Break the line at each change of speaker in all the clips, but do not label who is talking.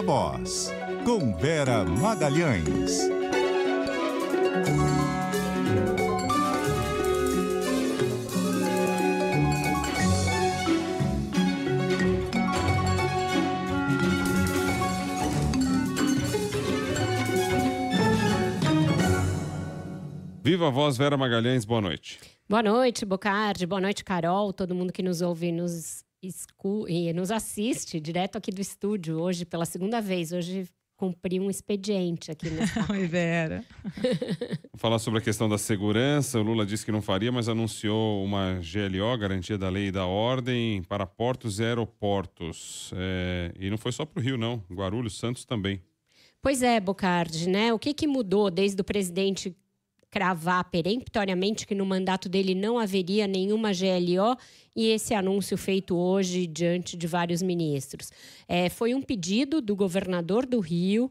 Viva Voz, com Vera Magalhães. Viva voz, Vera Magalhães, boa noite.
Boa noite, Bocardi, boa noite, Carol, todo mundo que nos ouve nos e nos assiste direto aqui do estúdio hoje pela segunda vez. Hoje cumpri um expediente aqui no Oi, Vera.
Falar sobre a questão da segurança, o Lula disse que não faria, mas anunciou uma GLO, garantia da lei e da ordem, para portos e aeroportos. É, e não foi só para o Rio, não. Guarulhos, Santos também.
Pois é, Bocardi, né? O que, que mudou desde o presidente cravar peremptoriamente que no mandato dele não haveria nenhuma GLO e esse anúncio feito hoje diante de vários ministros. É, foi um pedido do governador do Rio.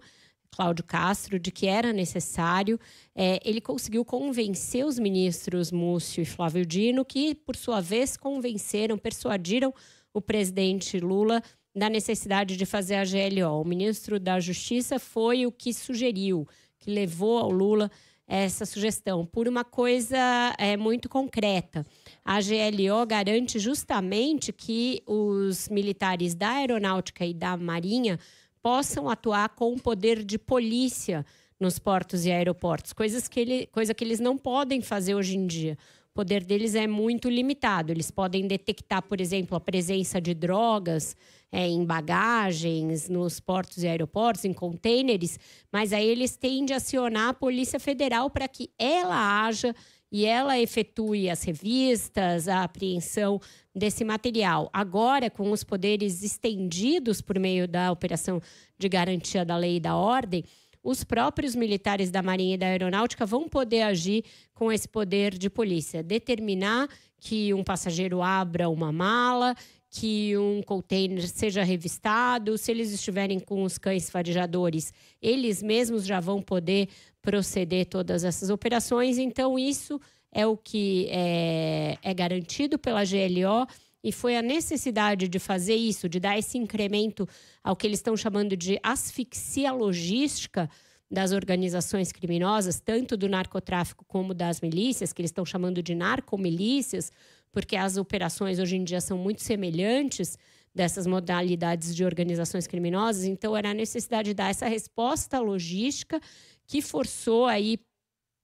Cláudio Castro, de que era necessário, é, ele conseguiu convencer os ministros Múcio e Flávio Dino, que, por sua vez, convenceram, persuadiram o presidente Lula da necessidade de fazer a GLO. O ministro da Justiça foi o que sugeriu, que levou ao Lula essa sugestão, por uma coisa é, muito concreta. A GLO garante justamente que os militares da Aeronáutica e da Marinha possam atuar com o poder de polícia nos portos e aeroportos, coisas que ele, coisa que eles não podem fazer hoje em dia. O poder deles é muito limitado. Eles podem detectar, por exemplo, a presença de drogas é, em bagagens, nos portos e aeroportos, em contêineres, mas aí eles tendem a acionar a Polícia Federal para que ela haja e ela efetue as revistas, a apreensão desse material. Agora, com os poderes estendidos por meio da operação de garantia da lei e da ordem, os próprios militares da Marinha e da Aeronáutica vão poder agir com esse poder de polícia, determinar que um passageiro abra uma mala, que um container seja revistado, se eles estiverem com os cães farejadores, eles mesmos já vão poder proceder todas essas operações. Então, isso é o que é, é garantido pela GLO. E foi a necessidade de fazer isso, de dar esse incremento ao que eles estão chamando de asfixia logística das organizações criminosas, tanto do narcotráfico como das milícias, que eles estão chamando de narcomilícias, porque as operações hoje em dia são muito semelhantes dessas modalidades de organizações criminosas, então era a necessidade de dar essa resposta logística que forçou aí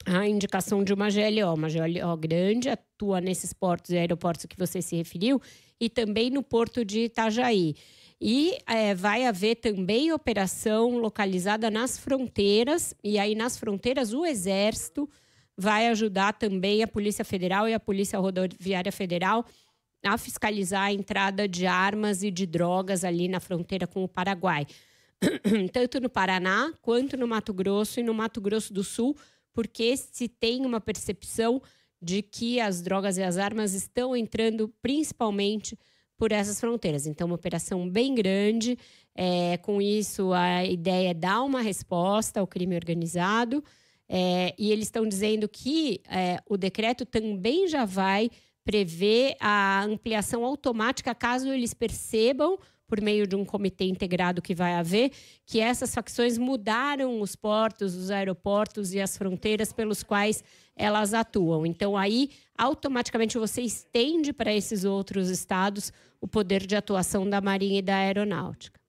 a indicação de uma GLO, uma GLO grande, atua nesses portos e aeroportos que você se referiu, e também no porto de Itajaí. E é, vai haver também operação localizada nas fronteiras, e aí nas fronteiras o Exército vai ajudar também a Polícia Federal e a Polícia Rodoviária Federal a fiscalizar a entrada de armas e de drogas ali na fronteira com o Paraguai, tanto no Paraná quanto no Mato Grosso e no Mato Grosso do Sul, porque se tem uma percepção de que as drogas e as armas estão entrando principalmente por essas fronteiras. Então, uma operação bem grande. É, com isso, a ideia é dar uma resposta ao crime organizado é, e eles estão dizendo que é, o decreto também já vai prever a ampliação automática caso eles percebam por meio de um comitê integrado que vai haver, que essas facções mudaram os portos, os aeroportos e as fronteiras pelos quais elas atuam. Então, aí, automaticamente, você estende para esses outros estados o poder de atuação da Marinha e da Aeronáutica.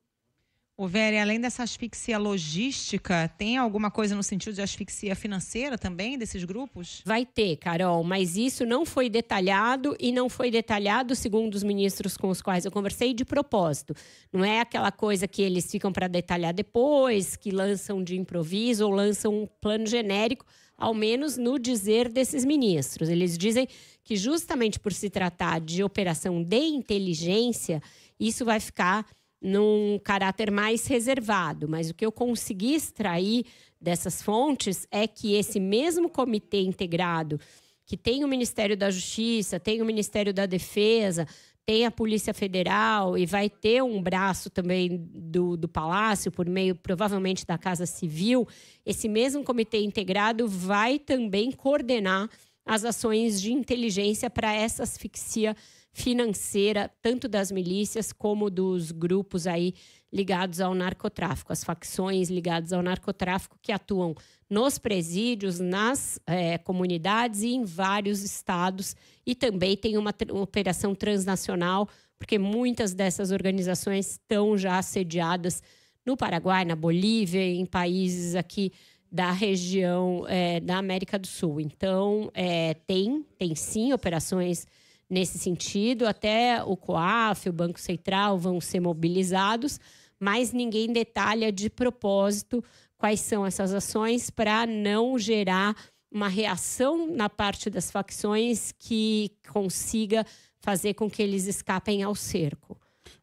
O Véria, além dessa asfixia logística, tem alguma coisa no sentido de asfixia financeira também desses grupos? Vai ter, Carol, mas isso não foi detalhado e não foi detalhado, segundo os ministros com os quais eu conversei, de propósito. Não é aquela coisa que eles ficam para detalhar depois, que lançam de improviso ou lançam um plano genérico, ao menos no dizer desses ministros. Eles dizem que, justamente por se tratar de operação de inteligência, isso vai ficar num caráter mais reservado, mas o que eu consegui extrair dessas fontes é que esse mesmo comitê integrado, que tem o Ministério da Justiça, tem o Ministério da Defesa, tem a Polícia Federal e vai ter um braço também do, do Palácio, por meio provavelmente da Casa Civil, esse mesmo comitê integrado vai também coordenar as ações de inteligência para essa asfixia financeira, tanto das milícias como dos grupos aí ligados ao narcotráfico, as facções ligadas ao narcotráfico que atuam nos presídios, nas é, comunidades e em vários estados. E também tem uma, uma operação transnacional, porque muitas dessas organizações estão já assediadas no Paraguai, na Bolívia, em países aqui da região é, da América do Sul. Então, é, tem, tem sim operações nesse sentido. Até o COAF, o Banco Central vão ser mobilizados, mas ninguém detalha de propósito quais são essas ações para não gerar uma reação na parte das facções que consiga fazer com que eles escapem ao cerco.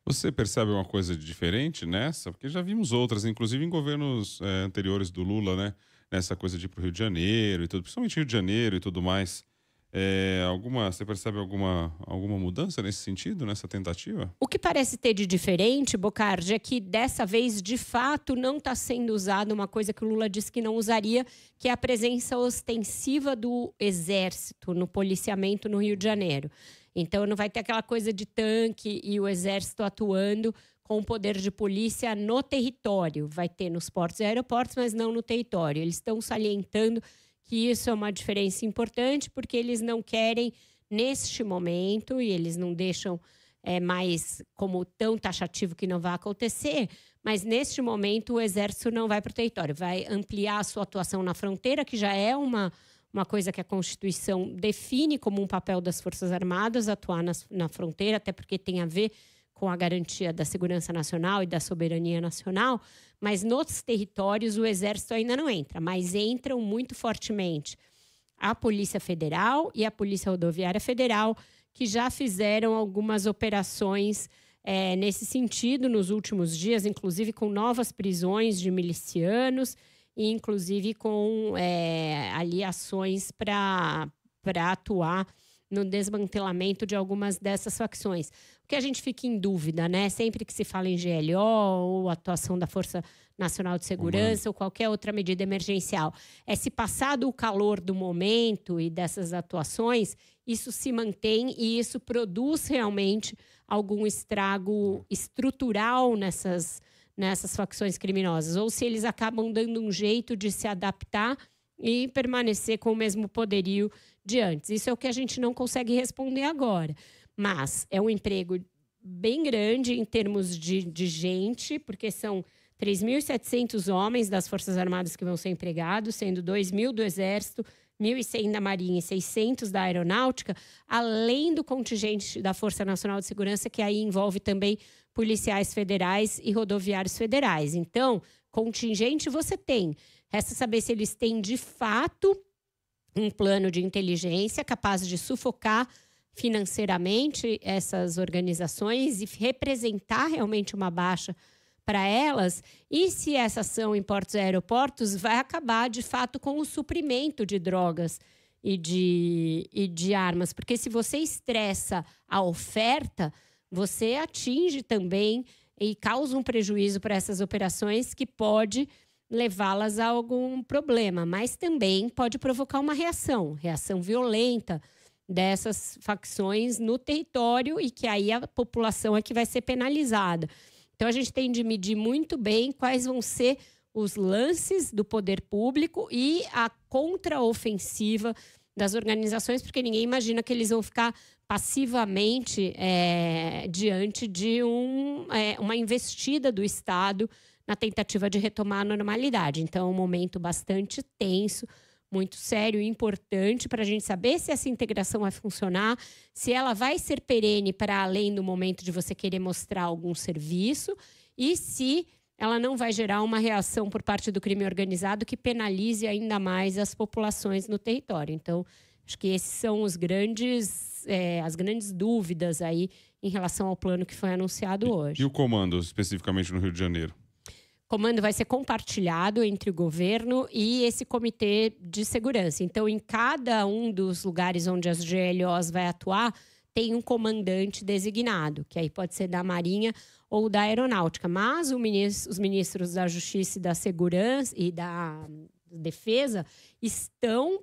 Você percebe uma coisa diferente nessa? Porque já vimos outras, inclusive em governos é, anteriores do Lula, né? Nessa coisa de ir para o Rio de Janeiro e tudo, principalmente Rio de Janeiro e tudo mais. É, alguma, você percebe alguma, alguma mudança nesse sentido, nessa tentativa?
O que parece ter de diferente, Bocardi, é que dessa vez, de fato, não está sendo usada uma coisa que o Lula disse que não usaria, que é a presença ostensiva do exército no policiamento no Rio de Janeiro. Então, não vai ter aquela coisa de tanque e o exército atuando com o poder de polícia no território. Vai ter nos portos e aeroportos, mas não no território. Eles estão salientando que isso é uma diferença importante, porque eles não querem, neste momento, e eles não deixam é, mais como tão taxativo que não vai acontecer, mas neste momento o Exército não vai para o território, vai ampliar a sua atuação na fronteira, que já é uma, uma coisa que a Constituição define como um papel das Forças Armadas, atuar nas, na fronteira, até porque tem a ver com a garantia da segurança nacional e da soberania nacional, mas nos territórios o exército ainda não entra, mas entram muito fortemente a Polícia Federal e a Polícia Rodoviária Federal, que já fizeram algumas operações é, nesse sentido nos últimos dias, inclusive com novas prisões de milicianos e inclusive com é, ali ações para atuar no desmantelamento de algumas dessas facções. O que a gente fica em dúvida, né? Sempre que se fala em GLO ou atuação da Força Nacional de Segurança Humano. ou qualquer outra medida emergencial, é se passado o calor do momento e dessas atuações, isso se mantém e isso produz realmente algum estrago estrutural nessas nessas facções criminosas, ou se eles acabam dando um jeito de se adaptar e permanecer com o mesmo poderio de antes. Isso é o que a gente não consegue responder agora. Mas é um emprego bem grande em termos de, de gente, porque são 3.700 homens das Forças Armadas que vão ser empregados, sendo 2.000 do Exército, 1.100 da Marinha e 600 da Aeronáutica, além do contingente da Força Nacional de Segurança, que aí envolve também policiais federais e rodoviários federais. Então, contingente você tem Resta saber se eles têm de fato um plano de inteligência capaz de sufocar financeiramente essas organizações e representar realmente uma baixa para elas e se essa ação em portos e aeroportos vai acabar de fato com o suprimento de drogas e de, e de armas. Porque se você estressa a oferta, você atinge também e causa um prejuízo para essas operações que pode levá-las a algum problema, mas também pode provocar uma reação, reação violenta dessas facções no território e que aí a população é que vai ser penalizada. Então a gente tem de medir muito bem quais vão ser os lances do poder público e a contraofensiva das organizações, porque ninguém imagina que eles vão ficar passivamente é, diante de um, é, uma investida do Estado na tentativa de retomar a normalidade. Então, é um momento bastante tenso, muito sério e importante para a gente saber se essa integração vai funcionar, se ela vai ser perene para além do momento de você querer mostrar algum serviço e se ela não vai gerar uma reação por parte do crime organizado que penalize ainda mais as populações no território. Então, acho que esses são os grandes, é, as grandes dúvidas aí em relação ao plano que foi anunciado hoje.
E o comando, especificamente no Rio de Janeiro?
comando vai ser compartilhado entre o governo e esse comitê de segurança. Então, em cada um dos lugares onde as GLOs vai atuar, tem um comandante designado, que aí pode ser da Marinha ou da Aeronáutica. Mas ministro, os ministros da Justiça e da Segurança e da Defesa estão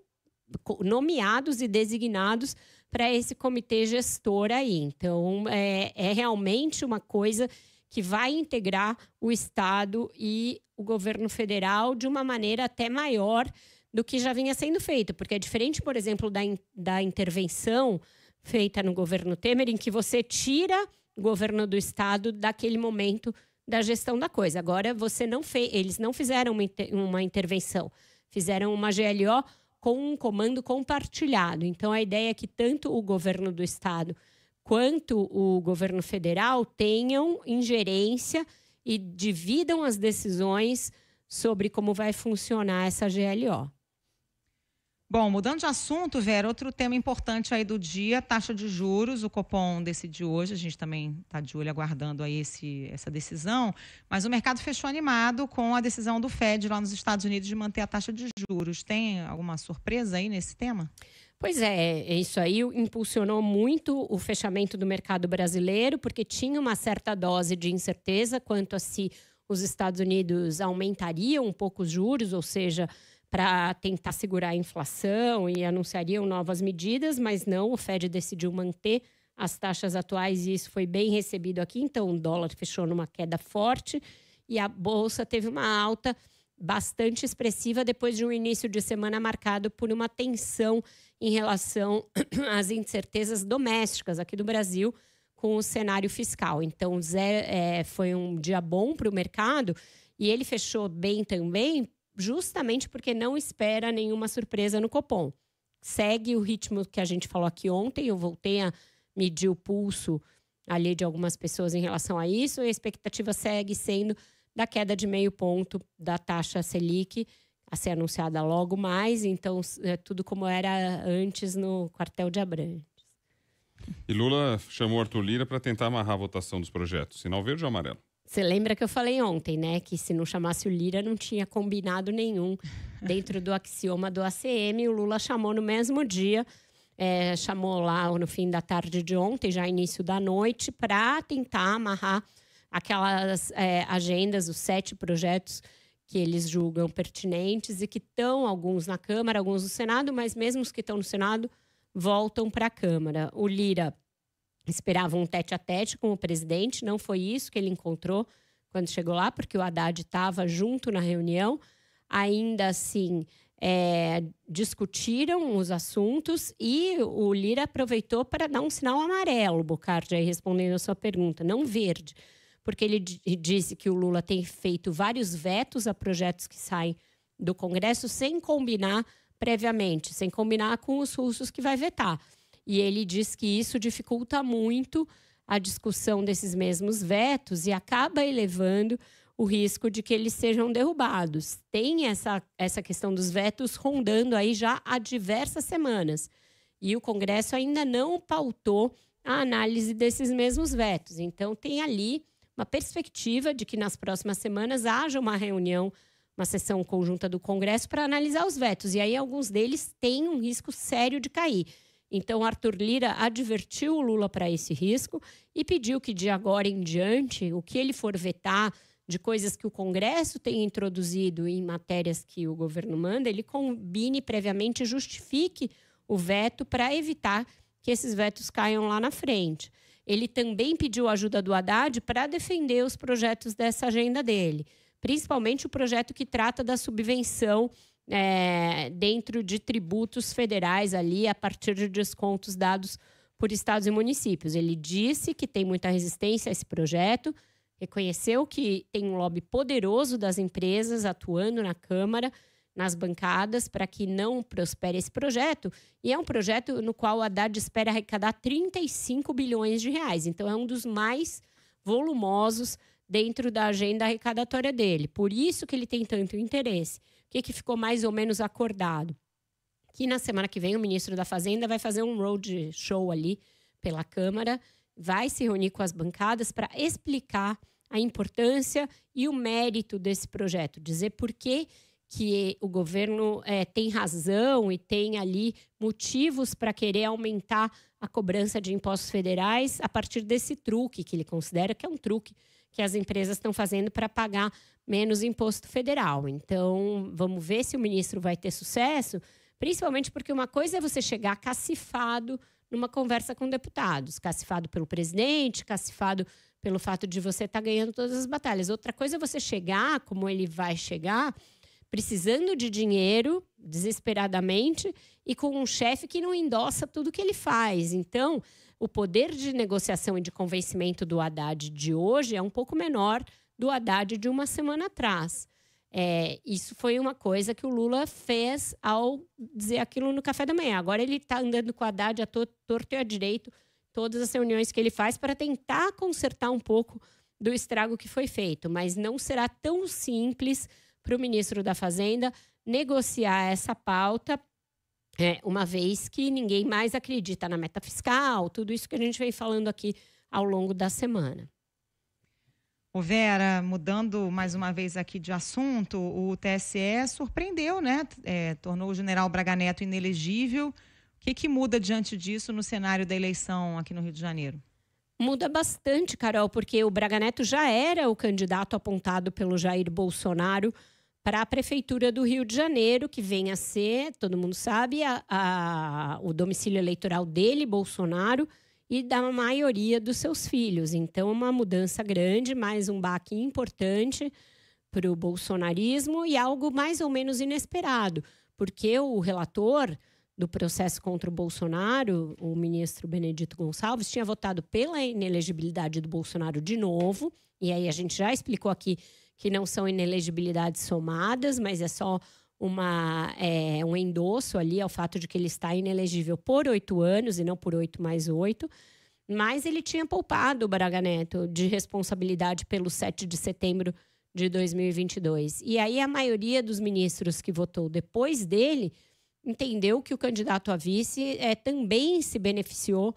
nomeados e designados para esse comitê gestor aí. Então, é, é realmente uma coisa que vai integrar o Estado e o governo federal de uma maneira até maior do que já vinha sendo feito, porque é diferente, por exemplo, da, in da intervenção feita no governo Temer, em que você tira o governo do Estado daquele momento da gestão da coisa. Agora você não fez, eles não fizeram uma, inter uma intervenção, fizeram uma GLO com um comando compartilhado. Então a ideia é que tanto o governo do Estado quanto o governo federal tenham ingerência e dividam as decisões sobre como vai funcionar essa GLO. Bom, mudando de assunto, Vera, outro tema importante aí do dia, taxa de juros. O Copom decidiu hoje, a gente também está de olho aguardando aí esse, essa decisão, mas o mercado fechou animado com a decisão do Fed lá nos Estados Unidos de manter a taxa de juros. Tem alguma surpresa aí nesse tema? Pois é, é, isso aí impulsionou muito o fechamento do mercado brasileiro, porque tinha uma certa dose de incerteza quanto a se os Estados Unidos aumentariam um pouco os juros, ou seja, para tentar segurar a inflação e anunciariam novas medidas, mas não, o Fed decidiu manter as taxas atuais e isso foi bem recebido aqui, então o dólar fechou numa queda forte e a bolsa teve uma alta bastante expressiva depois de um início de semana marcado por uma tensão em relação às incertezas domésticas aqui do Brasil com o cenário fiscal. Então, zero, é, foi um dia bom para o mercado e ele fechou bem também, justamente porque não espera nenhuma surpresa no Copom. Segue o ritmo que a gente falou aqui ontem, eu voltei a medir o pulso ali de algumas pessoas em relação a isso, e a expectativa segue sendo da queda de meio ponto da taxa Selic a ser anunciada logo mais, então é tudo como era antes no quartel de Abrantes.
E Lula chamou Arthur Lira para tentar amarrar a votação dos projetos, sinal verde ou amarelo?
Você lembra que eu falei ontem, né, que se não chamasse o Lira não tinha combinado nenhum dentro do axioma do ACM, o Lula chamou no mesmo dia, é, chamou lá no fim da tarde de ontem, já início da noite, para tentar amarrar aquelas é, agendas, os sete projetos que eles julgam pertinentes e que estão alguns na Câmara, alguns no Senado, mas mesmo os que estão no Senado voltam para a Câmara. O Lira esperava um tete a tete com o presidente, não foi isso que ele encontrou quando chegou lá, porque o Haddad estava junto na reunião. Ainda assim, é, discutiram os assuntos e o Lira aproveitou para dar um sinal amarelo, Bocardi, aí respondendo a sua pergunta, não verde porque ele disse que o Lula tem feito vários vetos a projetos que saem do Congresso sem combinar previamente, sem combinar com os russos que vai vetar. E ele diz que isso dificulta muito a discussão desses mesmos vetos e acaba elevando o risco de que eles sejam derrubados. Tem essa, essa questão dos vetos rondando aí já há diversas semanas. E o Congresso ainda não pautou a análise desses mesmos vetos. Então, tem ali uma perspectiva de que nas próximas semanas haja uma reunião, uma sessão conjunta do Congresso para analisar os vetos. E aí alguns deles têm um risco sério de cair. Então, Arthur Lira advertiu o Lula para esse risco e pediu que de agora em diante, o que ele for vetar de coisas que o Congresso tem introduzido em matérias que o governo manda, ele combine previamente e justifique o veto para evitar que esses vetos caiam lá na frente. Ele também pediu ajuda do Haddad para defender os projetos dessa agenda dele, principalmente o projeto que trata da subvenção é, dentro de tributos federais ali a partir de descontos dados por estados e municípios. Ele disse que tem muita resistência a esse projeto, reconheceu que tem um lobby poderoso das empresas atuando na Câmara nas bancadas para que não prospere esse projeto. E é um projeto no qual o Haddad espera arrecadar 35 bilhões de reais. Então é um dos mais volumosos dentro da agenda arrecadatória dele. Por isso que ele tem tanto interesse. O que, que ficou mais ou menos acordado? Que na semana que vem o ministro da Fazenda vai fazer um road show ali pela Câmara, vai se reunir com as bancadas para explicar a importância e o mérito desse projeto, dizer por que que o governo é, tem razão e tem ali motivos para querer aumentar a cobrança de impostos federais a partir desse truque que ele considera que é um truque que as empresas estão fazendo para pagar menos imposto federal. Então, vamos ver se o ministro vai ter sucesso, principalmente porque uma coisa é você chegar cacifado numa conversa com deputados, cacifado pelo presidente, cacifado pelo fato de você estar tá ganhando todas as batalhas. Outra coisa é você chegar, como ele vai chegar, precisando de dinheiro desesperadamente e com um chefe que não endossa tudo que ele faz. Então, o poder de negociação e de convencimento do Haddad de hoje é um pouco menor do Haddad de uma semana atrás. É, isso foi uma coisa que o Lula fez ao dizer aquilo no café da manhã. Agora ele está andando com o Haddad a to torto e a direito todas as reuniões que ele faz para tentar consertar um pouco do estrago que foi feito, mas não será tão simples para o ministro da Fazenda negociar essa pauta, é, uma vez que ninguém mais acredita na meta fiscal, tudo isso que a gente vem falando aqui ao longo da semana. O Vera, mudando mais uma vez aqui de assunto, o TSE surpreendeu, né? É, tornou o general Braga Neto inelegível. O que, que muda diante disso no cenário da eleição aqui no Rio de Janeiro? Muda bastante, Carol, porque o Braga Neto já era o candidato apontado pelo Jair Bolsonaro para a Prefeitura do Rio de Janeiro, que vem a ser, todo mundo sabe, a, a, o domicílio eleitoral dele, Bolsonaro, e da maioria dos seus filhos. Então, é uma mudança grande, mais um baque importante para o bolsonarismo e algo mais ou menos inesperado, porque o relator do processo contra o Bolsonaro, o ministro Benedito Gonçalves, tinha votado pela inelegibilidade do Bolsonaro de novo, e aí a gente já explicou aqui que não são inelegibilidades somadas, mas é só uma, é, um endosso ali ao fato de que ele está inelegível por oito anos e não por oito mais oito. Mas ele tinha poupado o Braga Neto de responsabilidade pelo 7 de setembro de 2022. E aí a maioria dos ministros que votou depois dele entendeu que o candidato a vice é, também se beneficiou,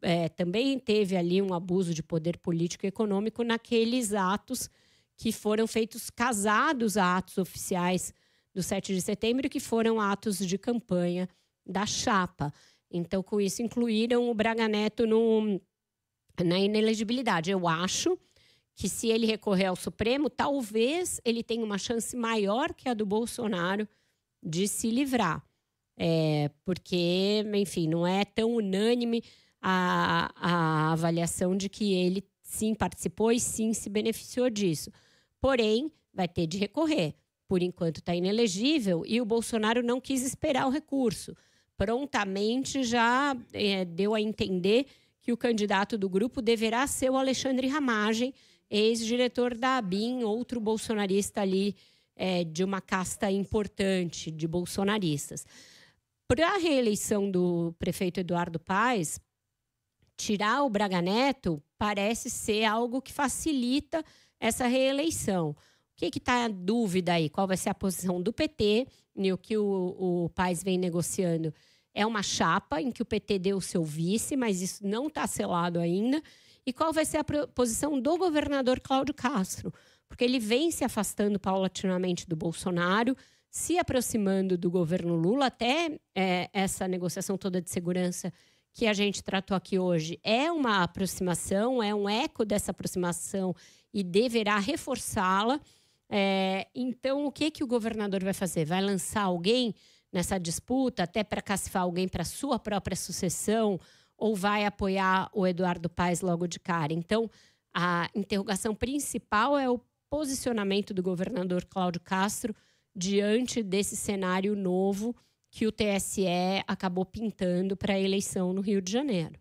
é, também teve ali um abuso de poder político e econômico naqueles atos que foram feitos casados a atos oficiais do 7 de setembro, que foram atos de campanha da chapa. Então, com isso, incluíram o Braga Neto no, na inelegibilidade. Eu acho que se ele recorrer ao Supremo, talvez ele tenha uma chance maior que a do Bolsonaro de se livrar. É, porque, enfim, não é tão unânime a, a avaliação de que ele sim participou e sim se beneficiou disso porém vai ter de recorrer. Por enquanto está inelegível e o Bolsonaro não quis esperar o recurso. Prontamente já é, deu a entender que o candidato do grupo deverá ser o Alexandre Ramagem, ex-diretor da ABIN, outro bolsonarista ali é, de uma casta importante de bolsonaristas. Para a reeleição do prefeito Eduardo Paes, tirar o Braga Neto parece ser algo que facilita essa reeleição. O que está a dúvida aí? Qual vai ser a posição do PT? E o que o, o Paes vem negociando é uma chapa em que o PT deu o seu vice, mas isso não está selado ainda. E qual vai ser a posição do governador Cláudio Castro? Porque ele vem se afastando paulatinamente do Bolsonaro, se aproximando do governo Lula, até é, essa negociação toda de segurança que a gente tratou aqui hoje é uma aproximação, é um eco dessa aproximação e deverá reforçá-la. É, então, o que, que o governador vai fazer? Vai lançar alguém nessa disputa, até para cacifar alguém para sua própria sucessão, ou vai apoiar o Eduardo Paes logo de cara? Então, a interrogação principal é o posicionamento do governador Cláudio Castro diante desse cenário novo que o TSE acabou pintando para a eleição no Rio de Janeiro.